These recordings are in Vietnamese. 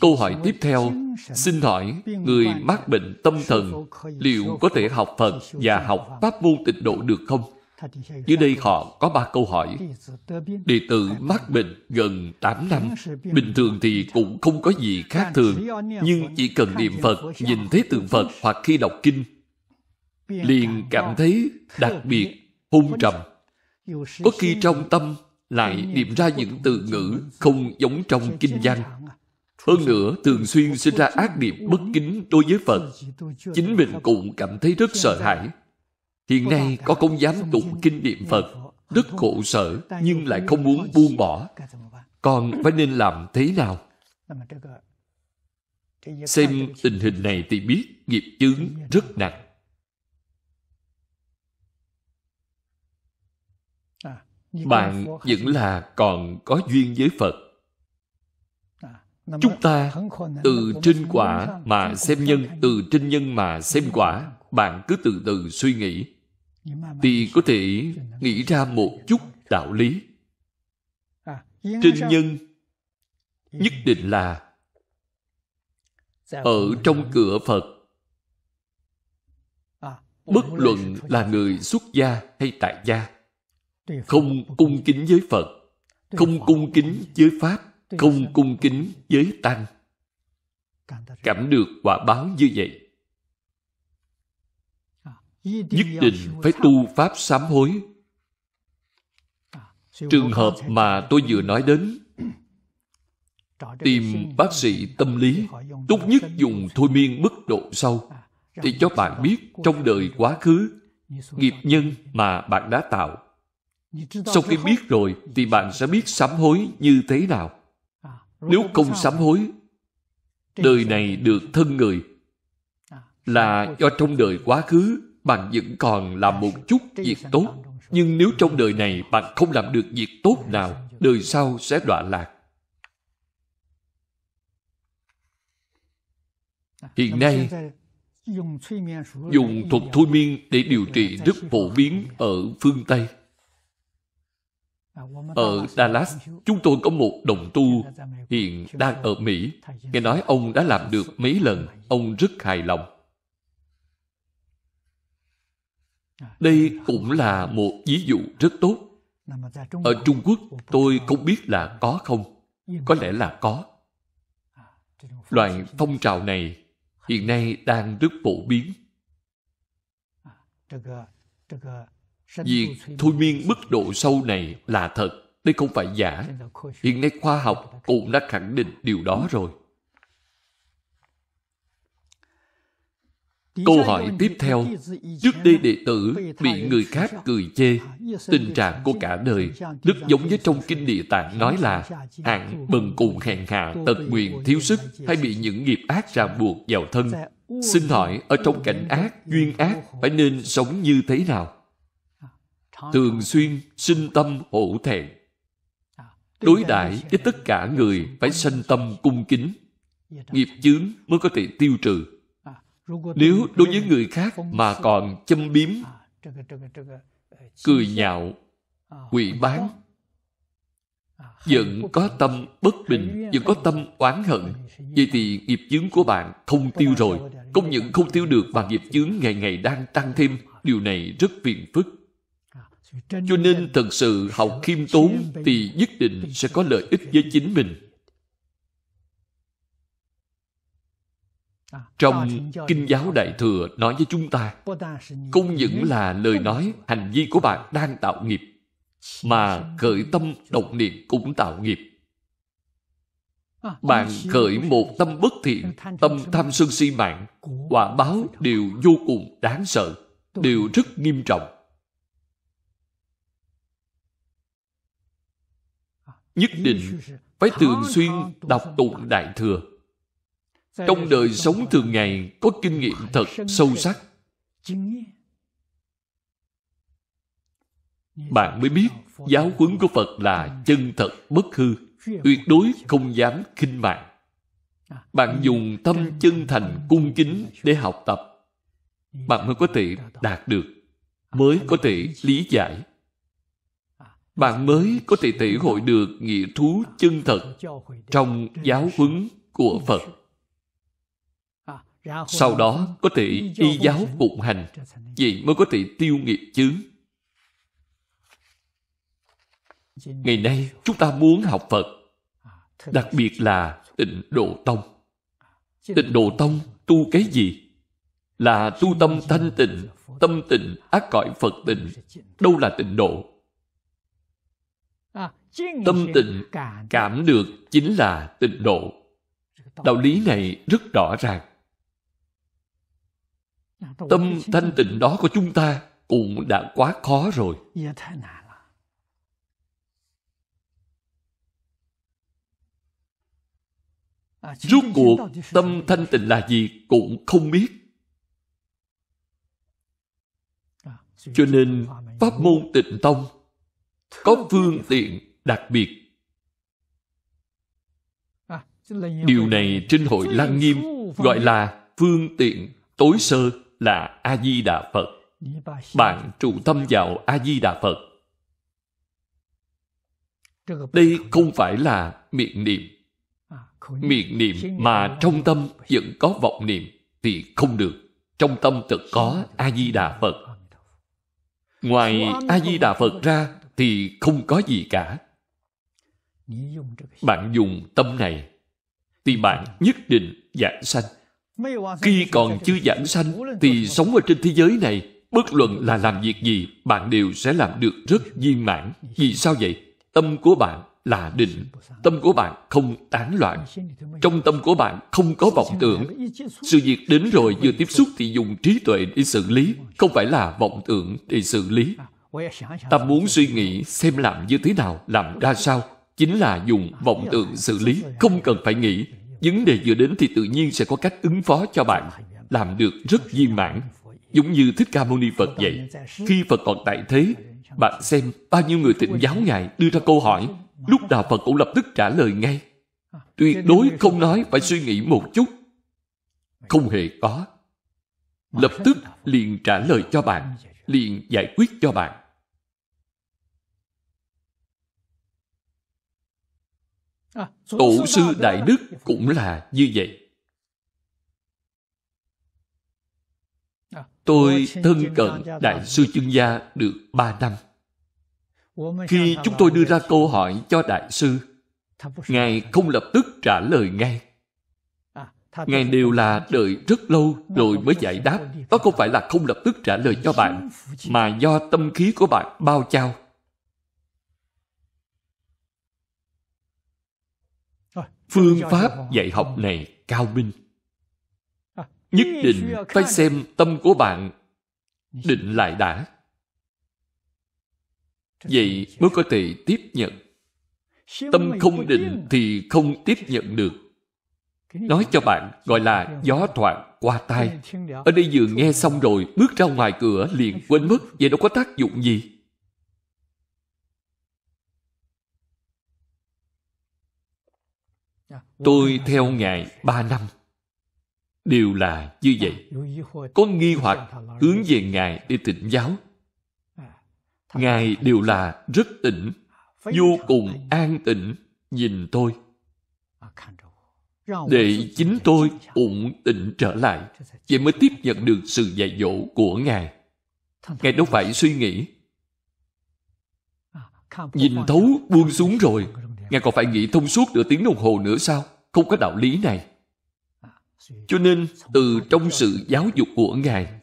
Câu hỏi tiếp theo, xin hỏi người mắc bệnh tâm thần liệu có thể học Phật và học Pháp môn tịnh độ được không? Dưới đây họ có ba câu hỏi. Đệ tử mắc bệnh gần 8 năm, bình thường thì cũng không có gì khác thường, nhưng chỉ cần niệm Phật, nhìn thấy tượng Phật hoặc khi đọc kinh, liền cảm thấy đặc biệt, hung trầm. Có khi trong tâm lại niệm ra những từ ngữ không giống trong kinh văn hơn nữa, thường xuyên sinh ra ác niệm bất kính đối với Phật. Chính mình cũng cảm thấy rất sợ hãi. Hiện nay có không dám tụng kinh niệm Phật, rất khổ sở, nhưng lại không muốn buông bỏ. Còn phải nên làm thế nào? Xem tình hình này thì biết nghiệp chướng rất nặng. Bạn vẫn là còn có duyên với Phật chúng ta từ trên quả mà xem nhân từ trên nhân mà xem quả bạn cứ từ từ suy nghĩ thì có thể nghĩ ra một chút đạo lý à, trên nhân nhất định là dạ, ở trong cửa phật à, bất luận là người xuất gia hay tại gia không cung kính với phật không cung kính với pháp không cung kính với tăng cảm được quả báo như vậy à, nhất định phải tu pháp sám hối à, trường hợp mà tôi vừa nói đến tìm bác sĩ tâm lý tốt nhất dùng thôi miên mức độ sâu thì à, cho bạn biết trong đời quá khứ nghiệp nhân mà bạn đã tạo sau khi biết rồi thì bạn sẽ biết sám hối như thế nào nếu không sám hối, đời này được thân người à, là do trong đời quá khứ bạn vẫn còn à, làm một chút việc tốt. Nhưng nếu trong đời này bạn không làm được việc tốt nào, đời sau sẽ đọa lạc. À, Hiện nay, dùng thuật thôi miên để điều trị rất phổ biến ở phương Tây. Ở Dallas, chúng tôi có một đồng tu hiện đang ở Mỹ. Nghe nói ông đã làm được mấy lần, ông rất hài lòng. Đây cũng là một ví dụ rất tốt. Ở Trung Quốc, tôi không biết là có không. Có lẽ là có. Loại phong trào này hiện nay đang rất phổ biến. Việc thôi miên mức độ sâu này là thật, đây không phải giả. Hiện nay khoa học cũng đã khẳng định điều đó rồi. Câu hỏi tiếp theo, trước đây đệ tử bị người khác cười chê, tình trạng của cả đời, rất giống với trong kinh địa tạng nói là hạng bần cùng hèn hạ, tật nguyện, thiếu sức hay bị những nghiệp ác ràng buộc vào thân. Xin hỏi, ở trong cảnh ác, duyên ác, phải nên sống như thế nào? thường xuyên sinh tâm hổ thẹn à, đối đãi với tất cả người phải sanh tâm cung kính dạ nghiệp chướng mới có thể tiêu trừ à, nếu đối với người khác mà còn châm biếm à, ờ, cười nhạo quỷ bán vẫn có tâm bất bình vẫn có tâm oán hận vậy thì nghiệp chướng của bạn không tiêu rồi không những không tiêu được mà nghiệp chướng ngày ngày đang tăng thêm điều này rất phiền phức cho nên thật sự học khiêm tốn thì nhất định sẽ có lợi ích với chính mình trong kinh giáo đại thừa nói với chúng ta không những là lời nói hành vi của bạn đang tạo nghiệp mà khởi tâm động niệm cũng tạo nghiệp bạn khởi một tâm bất thiện tâm tham sân si mạng quả báo đều vô cùng đáng sợ đều rất nghiêm trọng nhất định phải thường xuyên đọc tụng Đại Thừa. Trong đời sống thường ngày có kinh nghiệm thật sâu sắc. Bạn mới biết giáo huấn của Phật là chân thật bất hư, tuyệt đối không dám khinh mạng. Bạn dùng tâm chân thành cung kính để học tập, bạn mới có thể đạt được, mới có thể lý giải bạn mới có thể thể hội được nghĩa thú chân thật trong giáo huấn của Phật. Sau đó có thể y giáo phụng hành, vậy mới có thể tiêu nghiệp chướng. Ngày nay chúng ta muốn học Phật, đặc biệt là tịnh độ tông. Tịnh độ tông tu cái gì? Là tu tâm thanh tịnh, tâm tịnh ác cõi Phật tịnh. Đâu là tịnh độ? tâm tịnh cảm được chính là tịnh độ đạo lý này rất rõ ràng tâm thanh tịnh đó của chúng ta cũng đã quá khó rồi rốt cuộc tâm thanh tịnh là gì cũng không biết cho nên pháp môn tịnh tông có phương tiện đặc biệt à, điều này trên hội lăng nghiêm gọi là phương tiện tối sơ là a di đà phật bạn trụ tâm vào a di đà phật đây không phải là miệng niệm à, miệng niệm mà trong tâm vẫn có vọng niệm thì không được trong tâm thực có a di đà phật ngoài a di đà phật ra thì không có gì cả bạn dùng tâm này thì bạn ừ. nhất định giảng sanh. Khi còn chưa giảng sanh thì sống ở trên thế giới này bất luận là làm việc gì bạn đều sẽ làm được rất viên mãn. Vì sao vậy? Tâm của bạn là định. Tâm của bạn không tán loạn. Trong tâm của bạn không có vọng tưởng. Sự việc đến rồi vừa tiếp xúc thì dùng trí tuệ để xử lý, không phải là vọng tưởng để xử lý. Ta muốn suy nghĩ xem làm như thế nào, làm ra sao, chính là dùng vọng tưởng xử lý không cần phải nghĩ vấn đề vừa đến thì tự nhiên sẽ có cách ứng phó cho bạn làm được rất viên mãn giống như thích ca mâu ni phật vậy khi phật còn tại thế bạn xem bao nhiêu người tịnh giáo ngài đưa ra câu hỏi lúc nào phật cũng lập tức trả lời ngay tuyệt đối không nói phải suy nghĩ một chút không hề có lập tức liền trả lời cho bạn liền giải quyết cho bạn À, tổ sư đại đức cũng là như vậy à, tôi thân cận đại sư chuyên gia được ba năm khi chúng tôi đưa ra câu hỏi cho đại sư ngài không lập tức trả lời ngay à, ngài đều là đợi rất lâu rồi mới giải đáp đó không phải là không lập tức trả lời cho bạn mà do tâm khí của bạn bao trao phương pháp dạy học này cao minh à, nhất định phải xem tâm của bạn định lại đã vậy mới có thể tiếp nhận tâm không định thì không tiếp nhận được nói cho bạn gọi là gió thoảng qua tai ở đây vừa nghe xong rồi bước ra ngoài cửa liền quên mất vậy đâu có tác dụng gì Tôi theo Ngài ba năm. Đều là như vậy. Có nghi hoặc hướng về Ngài để tỉnh giáo. Ngài đều là rất tỉnh, vô cùng an tĩnh nhìn tôi. Để chính tôi cũng tịnh trở lại. Vậy mới tiếp nhận được sự dạy dỗ của Ngài. Ngài đâu phải suy nghĩ. Nhìn thấu buông xuống rồi Ngài còn phải nghĩ thông suốt nửa tiếng đồng hồ nữa sao? Không có đạo lý này. Cho nên, từ trong sự giáo dục của Ngài,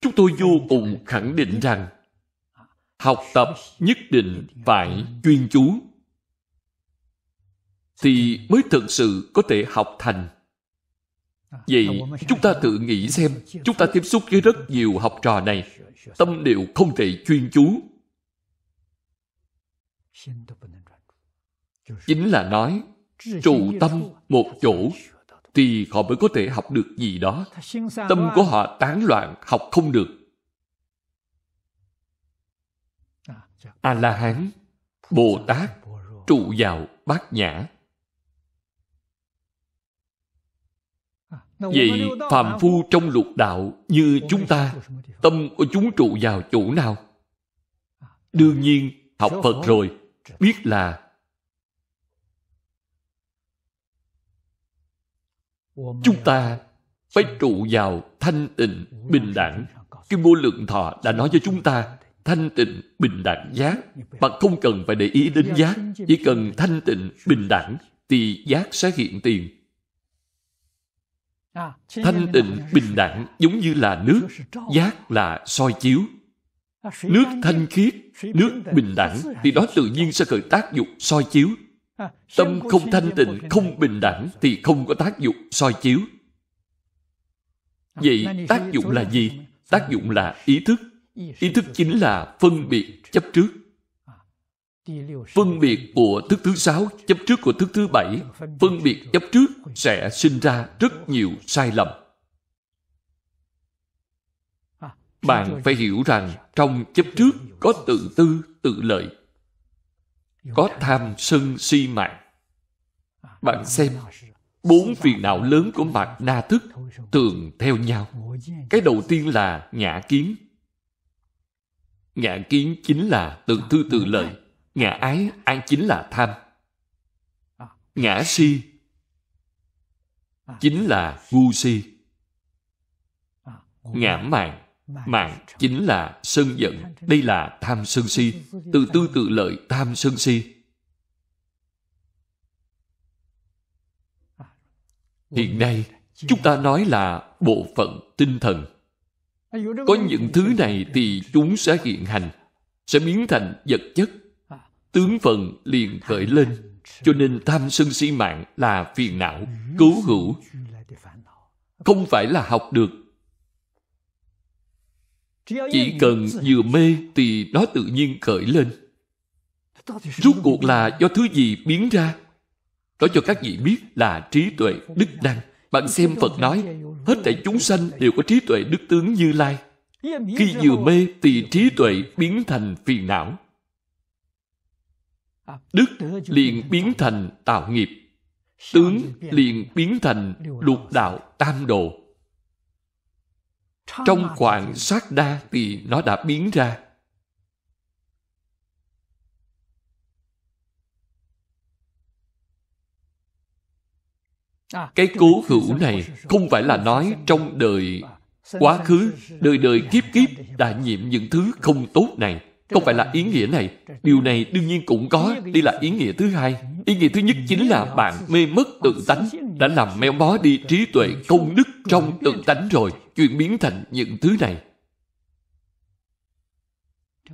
chúng tôi vô cùng khẳng định rằng học tập nhất định phải chuyên chú thì mới thực sự có thể học thành. Vậy, chúng ta tự nghĩ xem, chúng ta tiếp xúc với rất nhiều học trò này, tâm đều không thể chuyên chú chính là nói trụ tâm một chỗ thì họ mới có thể học được gì đó. Tâm của họ tán loạn, học không được. À, A-la-hán, Bồ Tát, trụ vào bát nhã. À, Vậy phàm phu trong lục đạo như chúng ta, tâm của chúng trụ vào chỗ nào? À, Đương nhiên, học Phật rồi, biết là Chúng ta phải trụ vào thanh tịnh, bình đẳng. Kim Vô Lượng Thọ đã nói cho chúng ta thanh tịnh, bình đẳng giác. Bạn không cần phải để ý đến giác. Chỉ cần thanh tịnh, bình đẳng thì giác sẽ hiện tiền. Thanh tịnh, bình đẳng giống như là nước. Giác là soi chiếu. Nước thanh khiết, nước bình đẳng thì đó tự nhiên sẽ khởi tác dụng soi chiếu Tâm không thanh tịnh, không bình đẳng thì không có tác dụng soi chiếu. À, Vậy tác dụng là gì? Tác dụng là ý thức. Ý thức chính là phân biệt chấp trước. À, phân biệt của thức thứ sáu, chấp trước của thức thứ bảy, phân biệt chấp trước sẽ sinh ra rất nhiều sai lầm. À, Bạn phải hiểu rằng trong chấp trước có tự tư, tự lợi, có tham sân si mạng bạn xem bốn phiền não lớn của mặt na thức tường theo nhau cái đầu tiên là ngã kiến ngã kiến chính là tự tư tự lợi ngã ái an chính là tham ngã si chính là ngu si ngã mạng Mạng chính là sân giận. Đây là tham sân si. Tự tư tự lợi tham sân si. Hiện nay, chúng ta nói là bộ phận tinh thần. Có những thứ này thì chúng sẽ hiện hành, sẽ biến thành vật chất. Tướng phần liền khởi lên. Cho nên tham sân si mạng là phiền não, cứu hữu. Không phải là học được chỉ cần vừa mê thì nó tự nhiên khởi lên. Rốt cuộc là do thứ gì biến ra? Nói cho các vị biết là trí tuệ, đức năng. Bạn xem Phật nói, hết thảy chúng sanh đều có trí tuệ đức tướng như lai. Khi vừa mê thì trí tuệ biến thành phiền não. Đức liền biến thành tạo nghiệp. Tướng liền biến thành lục đạo tam đồ trong khoảng sát đa thì nó đã biến ra à, cái cố hữu này không phải là nói trong đời quá khứ đời đời kiếp kiếp đã nhiễm những thứ không tốt này không phải là ý nghĩa này. Điều này đương nhiên cũng có. Đây là ý nghĩa thứ hai. Ý nghĩa thứ nhất chính là bạn mê mất tự tánh, đã làm méo mó đi trí tuệ công đức trong tự tánh rồi, chuyển biến thành những thứ này.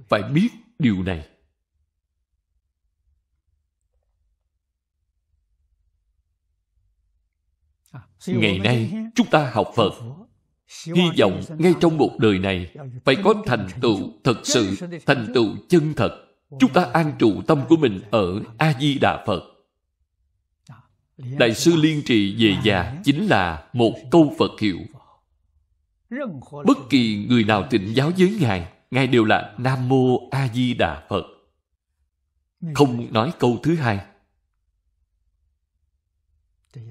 Phải biết điều này. Ngày nay, chúng ta học Phật hy vọng ngay trong một đời này phải có thành tựu thật sự thành tựu chân thật chúng ta an trụ tâm của mình ở a di đà phật đại sư liên trì về già chính là một câu phật hiệu bất kỳ người nào tịnh giáo với ngài ngài đều là nam mô a di đà phật không nói câu thứ hai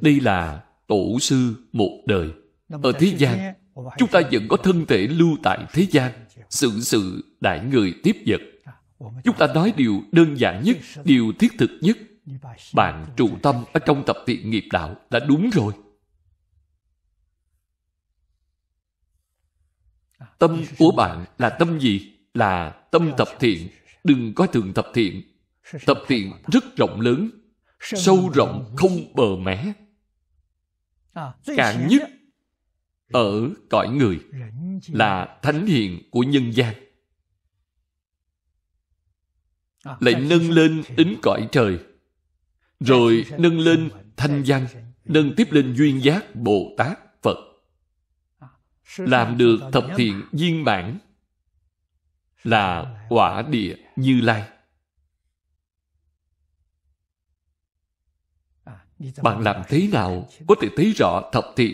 đây là tổ sư một đời ở thế gian chúng ta vẫn có thân thể lưu tại thế gian sự sự đại người tiếp vật chúng ta nói điều đơn giản nhất điều thiết thực nhất bạn trụ tâm ở trong tập thiện nghiệp đạo đã đúng rồi tâm của bạn là tâm gì là tâm tập thiện đừng có thường tập thiện tập thiện rất rộng lớn sâu rộng không bờ mẻ. càng nhất ở cõi người là thánh hiện của nhân gian lại nâng lên đến cõi trời rồi nâng lên thanh văn nâng tiếp lên duyên giác bồ tát phật làm được thập thiện viên mãn là quả địa như lai Bạn làm thế nào có thể thấy rõ thập thiện?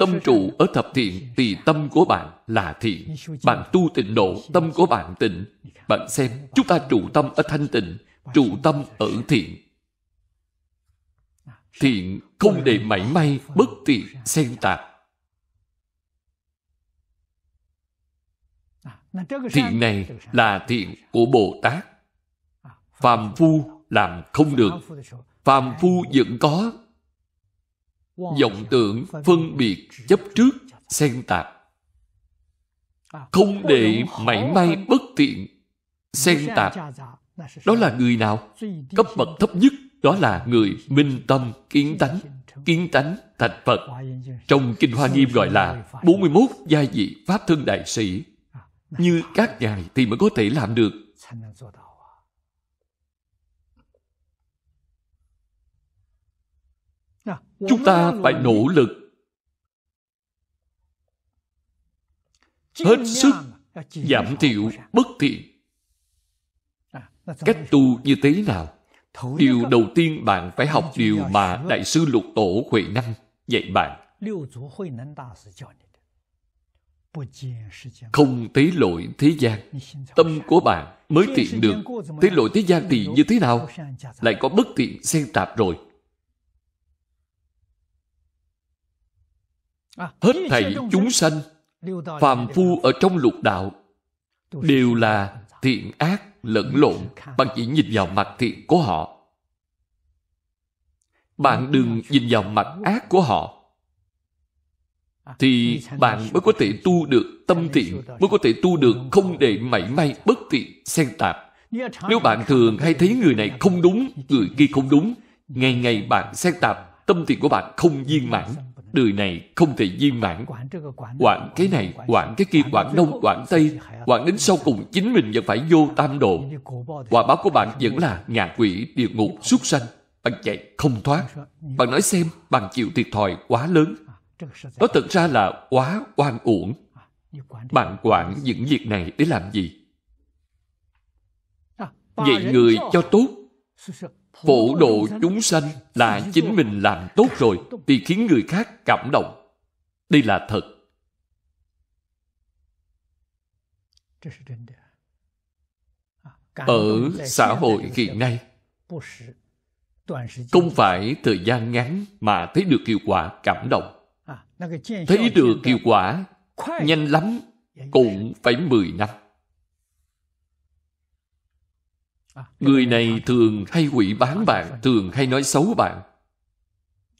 Tâm trụ ở thập thiện thì tâm của bạn là thiện. Bạn tu tịnh độ, tâm của bạn tịnh. Bạn xem, chúng ta trụ tâm ở thanh tịnh, trụ tâm ở thiện. Thiện không để mảy may bất thiện xen tạp. Thiện này là thiện của Bồ Tát. Phàm phu làm không được phàm phu vẫn có vọng tưởng phân biệt chấp trước xen tạp không để mảy may bất tiện xen tạp đó là người nào cấp bậc thấp nhất đó là người minh tâm kiến tánh kiến tánh thành phật trong kinh hoa nghiêm gọi là 41 gia vị pháp thân đại sĩ như các ngài thì mới có thể làm được chúng ta phải nỗ lực hết sức giảm thiểu bất thiện à, cách tu như thế nào điều đầu tiên bạn phải học điều mà đại sư lục tổ huệ năng dạy bạn không tế lỗi thế gian tâm của bạn mới tiện được tế lỗi thế gian thì như thế nào lại có bất tiện xen tạp rồi À, hết thảy chúng sanh phàm phu ở trong lục đạo đều là thiện ác lẫn lộn bạn chỉ nhìn vào mặt thiện của họ bạn đừng nhìn vào mặt ác của họ à, thì bạn mới có thể tu được tâm thiện mới có thể tu được không để mảy may bất tiện xen tạp nếu bạn thường hay thấy người này không đúng người kia không đúng ngày ngày bạn xen tạp tâm thiện của bạn không viên mãn đời này không thể viên mãn quản cái này quản cái kia quản đông quản tây quản đến sau cùng chính mình vẫn phải vô tam độ quả báo của bạn vẫn là ngạ quỷ địa ngục súc sanh bạn chạy không thoát bạn nói xem bạn chịu thiệt thòi quá lớn đó thật ra là quá oan uổng bạn quản những việc này để làm gì vậy người cho tốt phổ độ chúng sanh là chính mình làm tốt rồi thì khiến người khác cảm động. Đây là thật. Ở xã hội hiện nay, không phải thời gian ngắn mà thấy được hiệu quả cảm động. Thấy được hiệu quả nhanh lắm cũng phải 10 năm. À, người này thường hay quỷ bán bạn thường hay nói xấu bạn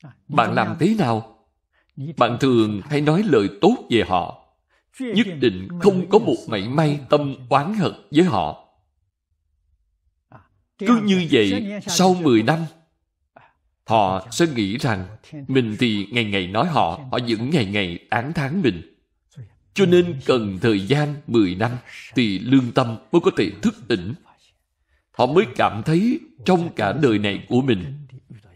à, bạn làm thế nào bạn thường hay nói lời tốt về họ nhất định không có một mảy may tâm oán hận với họ à, cứ như vậy sau 10 năm họ sẽ nghĩ rằng mình thì ngày ngày nói họ họ vẫn ngày ngày án tháng mình cho nên cần thời gian 10 năm thì lương tâm mới có thể thức tỉnh họ mới cảm thấy trong cả đời này của mình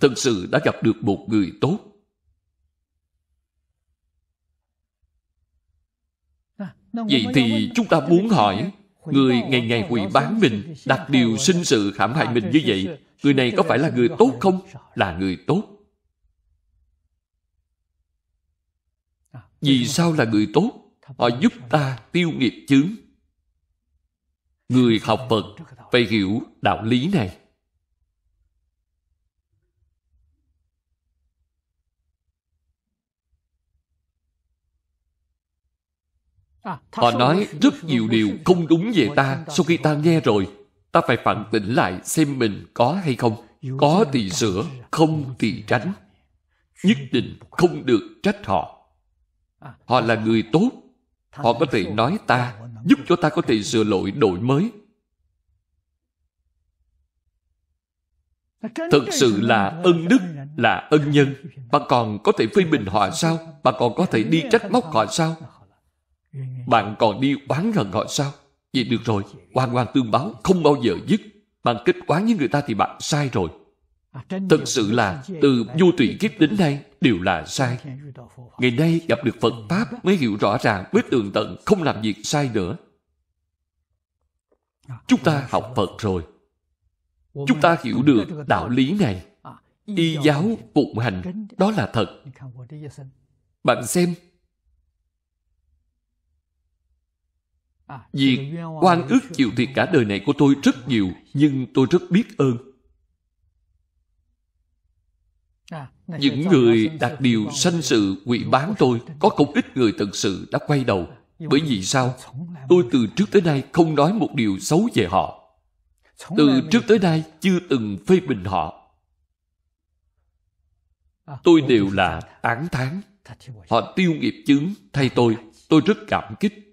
thực sự đã gặp được một người tốt vậy thì chúng ta muốn hỏi người ngày ngày quỳ bán mình đặt điều sinh sự hãm hại mình như vậy người này có phải là người tốt không là người tốt vì sao là người tốt họ giúp ta tiêu nghiệp chướng người học phật phải hiểu đạo lý này họ nói rất nhiều điều không đúng về ta sau khi ta nghe rồi ta phải phản tỉnh lại xem mình có hay không có thì sửa không thì tránh nhất định không được trách họ họ là người tốt Họ có thể nói ta, giúp cho ta có thể sửa lỗi đổi mới. Thực sự là ân đức, là ân nhân. Bạn còn có thể phê bình họ sao? Bạn còn có thể đi trách móc họ sao? Bạn còn đi oán hận họ sao? Vậy được rồi, hoàn hoàn tương báo, không bao giờ dứt. Bạn kết quán với người ta thì bạn sai rồi. Thật sự là từ vô tùy kiếp đến nay đều là sai. Ngày nay gặp được Phật Pháp mới hiểu rõ ràng, mới tường tận, không làm việc sai nữa. À, Chúng ta học Phật rồi. Chúng ta hiểu được đạo lý này. À, y giáo phụng hành, đó là thật. Bạn xem, à, Việc oan ức chịu thiệt cả đời này của tôi rất dạ. nhiều, nhưng tôi rất biết ơn. những người đặt điều sanh sự quỷ bán tôi có không ít người thật sự đã quay đầu bởi vì sao tôi từ trước tới nay không nói một điều xấu về họ từ trước tới nay chưa từng phê bình họ à, tôi đều là án tháng họ tiêu nghiệp chứng thay tôi tôi rất cảm kích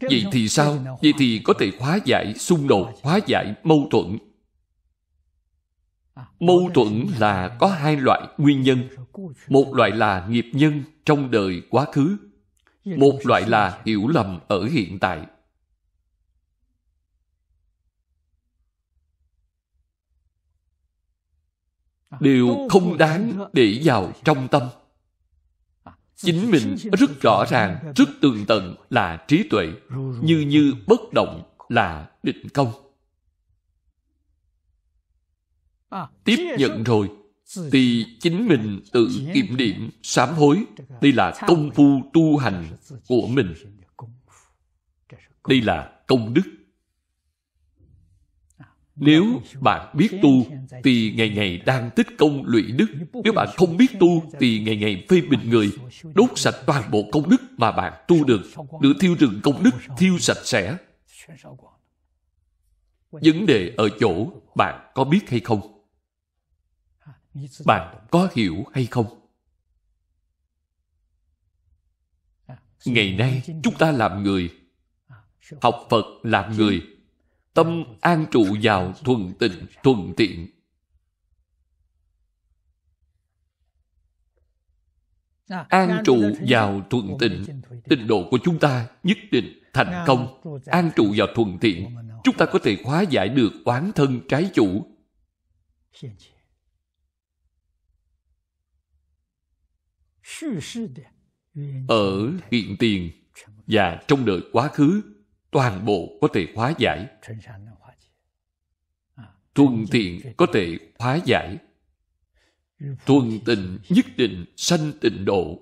Vậy thì sao? Vậy thì có thể hóa giải xung đột, hóa giải mâu thuẫn. À, mâu thuẫn là có hai loại nguyên nhân. Một loại là nghiệp nhân trong đời quá khứ. Một loại là hiểu lầm ở hiện tại. À, Đều không đáng để vào trong tâm chính mình rất rõ ràng rất tường tận là trí tuệ như như bất động là định công tiếp nhận rồi thì chính mình tự kiểm điểm sám hối đây là công phu tu hành của mình đây là công đức nếu bạn biết tu thì ngày ngày đang tích công lụy đức. Nếu bạn không biết tu thì ngày ngày phê bình người, đốt sạch toàn bộ công đức mà bạn tu được. Nửa thiêu rừng công đức thiêu sạch sẽ. Vấn đề ở chỗ bạn có biết hay không? Bạn có hiểu hay không? Ngày nay chúng ta làm người, học Phật làm người tâm an trụ vào thuần tịnh thuần tiện dạ, an trụ vào thuần tịnh tịnh độ của chúng ta nhất định thành công an trụ vào thuần tiện chúng ta có thể hóa giải được oán thân trái chủ ở hiện tiền và trong đời quá khứ toàn bộ có thể hóa giải. Thuần thiện có thể hóa giải. Thuần tịnh nhất định sanh tịnh độ.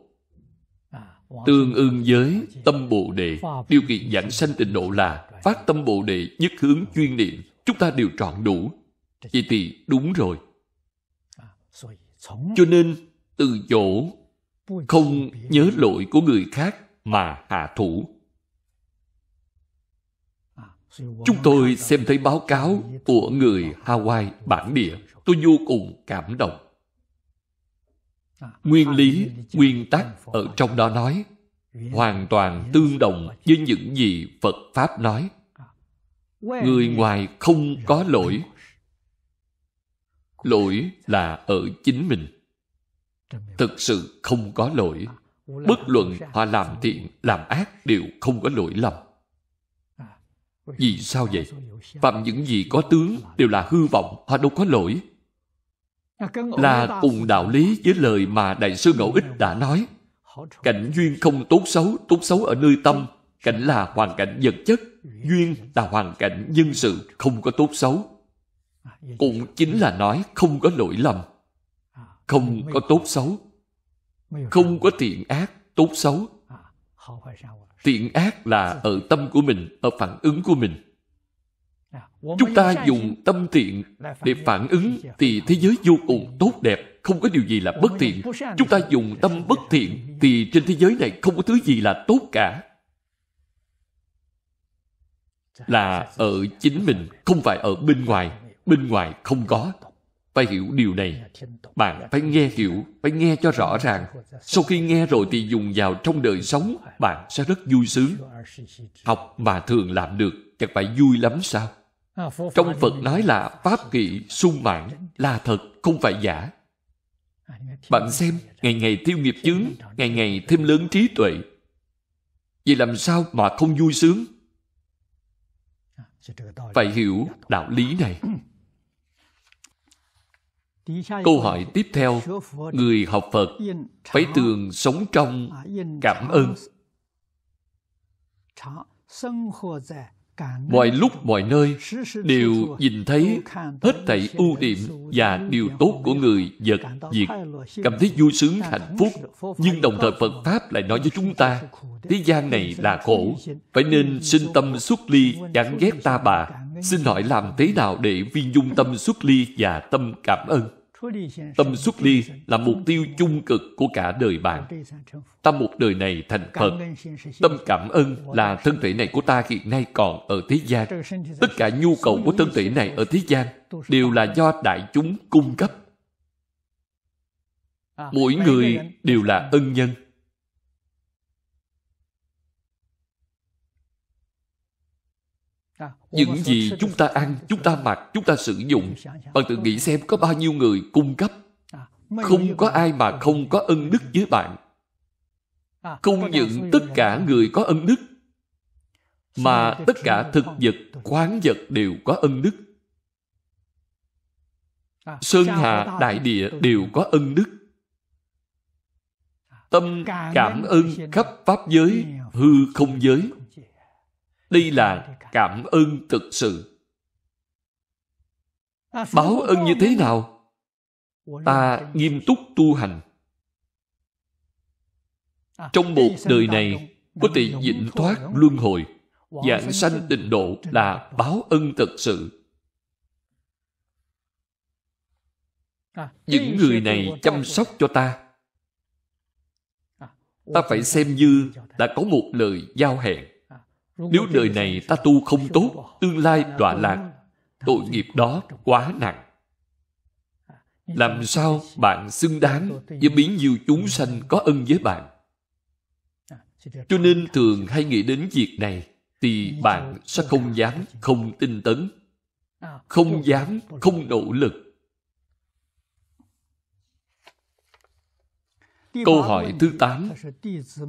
Tương ưng giới tâm Bồ Đề, điều kiện giảng sanh tịnh độ là phát tâm Bồ Đề nhất hướng chuyên niệm. Chúng ta đều chọn đủ. Vậy thì đúng rồi. Cho nên, từ chỗ không nhớ lỗi của người khác mà hạ thủ Chúng tôi xem thấy báo cáo của người Hawaii bản địa. Tôi vô cùng cảm động. Nguyên lý, nguyên tắc ở trong đó nói hoàn toàn tương đồng với những gì Phật Pháp nói. Người ngoài không có lỗi. Lỗi là ở chính mình. Thực sự không có lỗi. Bất luận họ làm thiện, làm ác đều không có lỗi lầm. Vì sao vậy? Phạm những gì có tướng đều là hư vọng, họ đâu có lỗi. Là cùng đạo lý với lời mà Đại sư Ngẫu Ích đã nói. Cảnh duyên không tốt xấu, tốt xấu ở nơi tâm. Cảnh là hoàn cảnh vật chất, duyên là hoàn cảnh nhân sự, không có tốt xấu. Cũng chính là nói không có lỗi lầm, không có tốt xấu, không có thiện ác, tốt xấu. Thiện ác là ở tâm của mình, ở phản ứng của mình. Chúng ta dùng tâm thiện để phản ứng thì thế giới vô cùng tốt đẹp, không có điều gì là bất thiện. Chúng ta dùng tâm bất thiện thì trên thế giới này không có thứ gì là tốt cả. Là ở chính mình, không phải ở bên ngoài. Bên ngoài không có, phải hiểu điều này bạn phải nghe hiểu phải nghe cho rõ ràng sau khi nghe rồi thì dùng vào trong đời sống bạn sẽ rất vui sướng học mà thường làm được chẳng phải vui lắm sao trong phật nói là pháp kỵ sung mãn là thật không phải giả bạn xem ngày ngày tiêu nghiệp chứng, ngày ngày thêm lớn trí tuệ vậy làm sao mà không vui sướng phải hiểu đạo lý này Câu hỏi tiếp theo, người học Phật phải thường sống trong cảm ơn. Mọi lúc, mọi nơi đều nhìn thấy hết thảy ưu điểm và điều tốt của người vật việc. Cảm thấy vui sướng, hạnh phúc. Nhưng đồng thời Phật Pháp lại nói với chúng ta, thế gian này là khổ, phải nên sinh tâm xuất ly, chẳng ghét ta bà, Xin hỏi làm thế nào để viên dung tâm xuất ly và tâm cảm ơn? Tâm xuất ly là mục tiêu chung cực của cả đời bạn. tâm một đời này thành Phật. Tâm cảm ơn là thân thể này của ta hiện nay còn ở thế gian. Tất cả nhu cầu của thân thể này ở thế gian đều là do đại chúng cung cấp. Mỗi người đều là ân nhân những gì chúng ta ăn chúng ta mặc chúng ta sử dụng bạn tự nghĩ xem có bao nhiêu người cung cấp không có ai mà không có ân đức với bạn không những tất cả người có ân đức mà tất cả thực vật khoáng vật đều có ân đức sơn hà đại địa đều có ân đức tâm cảm ơn khắp pháp giới hư không giới đây là cảm ơn thực sự. Báo ơn như thế nào? Ta nghiêm túc tu hành. Trong một đời này, có thể dịnh thoát luân hồi, dạng sanh tịnh độ là báo ân thực sự. Những người này chăm sóc cho ta. Ta phải xem như đã có một lời giao hẹn. Nếu đời này ta tu không tốt, tương lai đọa lạc, tội nghiệp đó quá nặng. Làm sao bạn xứng đáng với biến nhiêu chúng sanh có ân với bạn? Cho nên thường hay nghĩ đến việc này thì bạn sẽ không dám không tinh tấn, không dám không nỗ lực Câu hỏi thứ 8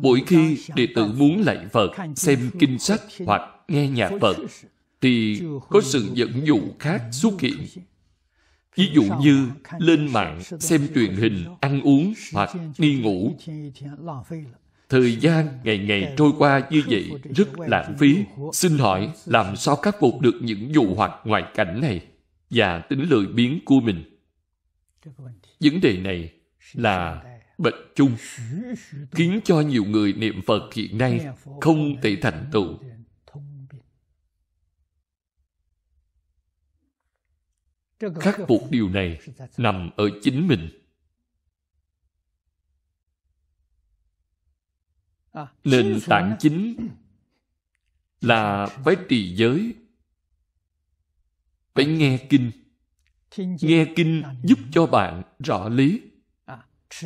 Mỗi khi đệ tử muốn lạy Phật, xem kinh sách hoặc nghe nhạc Phật, thì có sự dẫn dụ khác xuất hiện. Ví dụ như lên mạng xem truyền hình, ăn uống hoặc đi ngủ. Thời gian ngày ngày trôi qua như vậy rất lãng phí. Xin hỏi làm sao khắc phục được những dụ hoặc ngoại cảnh này và tính lười biếng của mình? Vấn đề này là bậc chung khiến cho nhiều người niệm phật hiện nay không thể thành tựu khắc phục điều này nằm ở chính mình nền tảng chính là phải trì giới phải nghe kinh nghe kinh giúp cho bạn rõ lý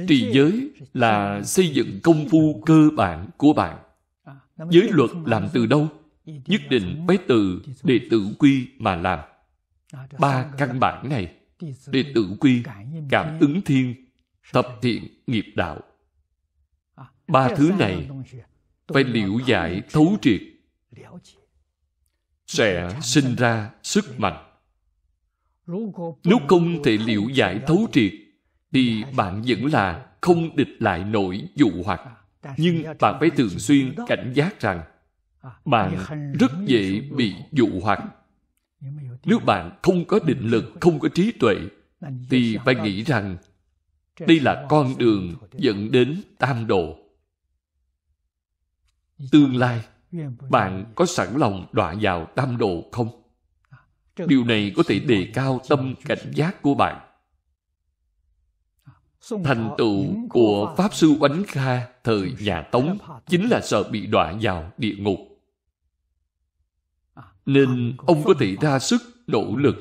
trì giới là xây dựng công phu cơ bản của bạn à, giới luật làm từ đâu nhất định phải từ đệ tử quy mà làm à, ba căn bản này đệ tử quy cảm ứng thiên thập thiện nghiệp đạo à, ba thứ này phải liễu giải thấu triệt sẽ sinh ra sức mạnh nếu không thể liễu giải thấu triệt thì bạn vẫn là không địch lại nổi dụ hoặc. Nhưng bạn phải thường xuyên cảnh giác rằng bạn rất dễ bị dụ hoặc. Nếu bạn không có định lực, không có trí tuệ, thì phải nghĩ rằng đây là con đường dẫn đến tam độ. Tương lai, bạn có sẵn lòng đọa vào tam độ không? Điều này có thể đề cao tâm cảnh giác của bạn thành tựu của Pháp Sư Oánh Kha thời nhà Tống chính là sợ bị đọa vào địa ngục. À, Nên ông có thể ra sức, nỗ lực,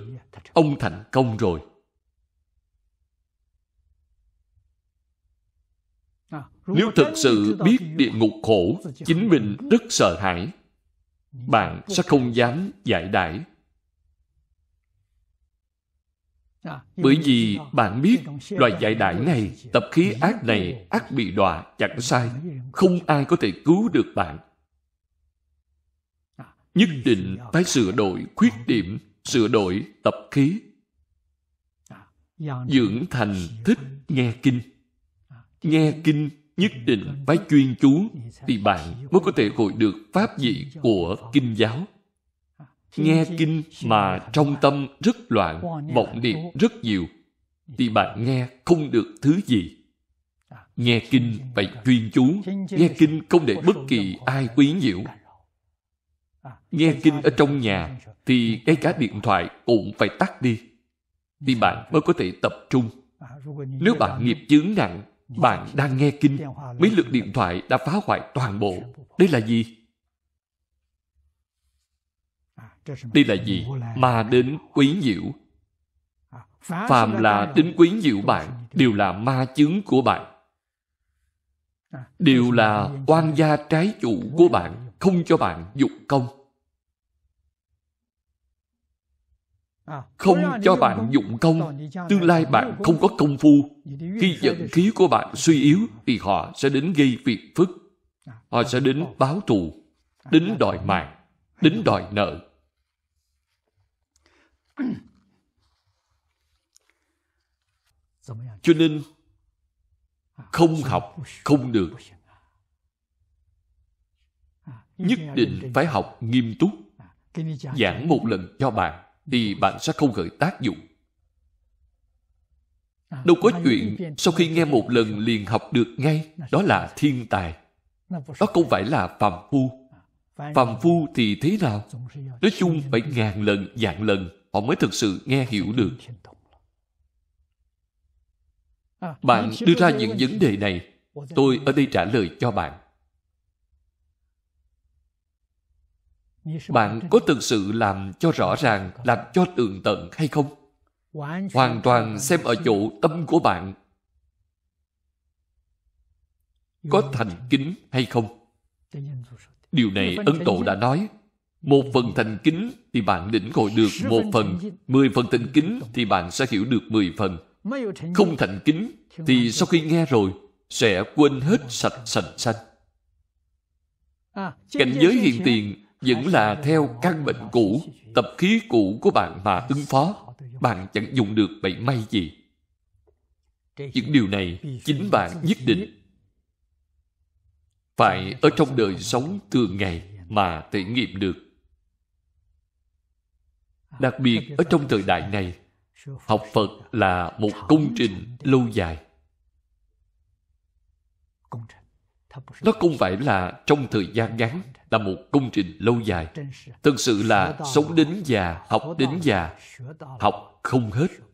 ông thành công rồi. À, Nếu thực sự biết địa ngục khổ, chính mình rất sợ hãi. Bạn sẽ không dám giải đãi Bởi vì bạn biết loài dạy đại này, tập khí ác này, ác bị đọa chẳng sai. Không ai có thể cứu được bạn. Nhất định phải sửa đổi khuyết điểm, sửa đổi tập khí. Dưỡng thành thích nghe kinh. Nghe kinh nhất định phải chuyên chú thì bạn mới có thể hội được pháp vị của kinh giáo nghe kinh mà trong tâm rất loạn vọng niệm rất nhiều thì bạn nghe không được thứ gì nghe kinh phải chuyên chú nghe kinh không để bất kỳ ai quý nhiễu nghe kinh ở trong nhà thì ngay cả điện thoại cũng phải tắt đi thì bạn mới có thể tập trung nếu bạn nghiệp chướng nặng bạn đang nghe kinh mấy lượt điện thoại đã phá hoại toàn bộ đây là gì Đây là gì? ma đến quý nhiễu. Phàm là đến quý nhiễu bạn, đều là ma chứng của bạn. Đều là oan gia trái chủ của bạn, không cho bạn dục công. Không cho bạn dụng công, tương lai bạn không có công phu. Khi dẫn khí của bạn suy yếu, thì họ sẽ đến gây việc phức. Họ sẽ đến báo thù, đến đòi mạng, đến đòi nợ cho nên không học không được nhất định phải học nghiêm túc giảng một lần cho bạn thì bạn sẽ không khởi tác dụng đâu có chuyện sau khi nghe một lần liền học được ngay đó là thiên tài đó không phải là phàm phu phàm phu thì thế nào nói chung phải ngàn lần dạng lần họ mới thực sự nghe hiểu được. Bạn đưa ra những vấn đề này, tôi ở đây trả lời cho bạn. Bạn có thực sự làm cho rõ ràng, làm cho tường tận hay không? Hoàn toàn xem ở chỗ tâm của bạn có thành kính hay không. Điều này Ấn Độ đã nói một phần thành kính thì bạn lĩnh hội được một phần. Mười phần thành kính thì bạn sẽ hiểu được mười phần. Không thành kính thì sau khi nghe rồi sẽ quên hết sạch sành xanh. À, Cảnh giới hiện tiền vẫn là theo căn bệnh cũ, tập khí cũ của bạn mà ứng phó. Bạn chẳng dùng được bậy may gì. Những điều này chính bạn nhất định phải ở trong đời sống thường ngày mà thể nghiệm được. À, Đặc biệt ở trong thời đại này, học Phật là một công trình lâu dài. Nó không phải là trong thời gian ngắn, là một công trình lâu dài. thực sự là sống đến già, học đến già, học không hết.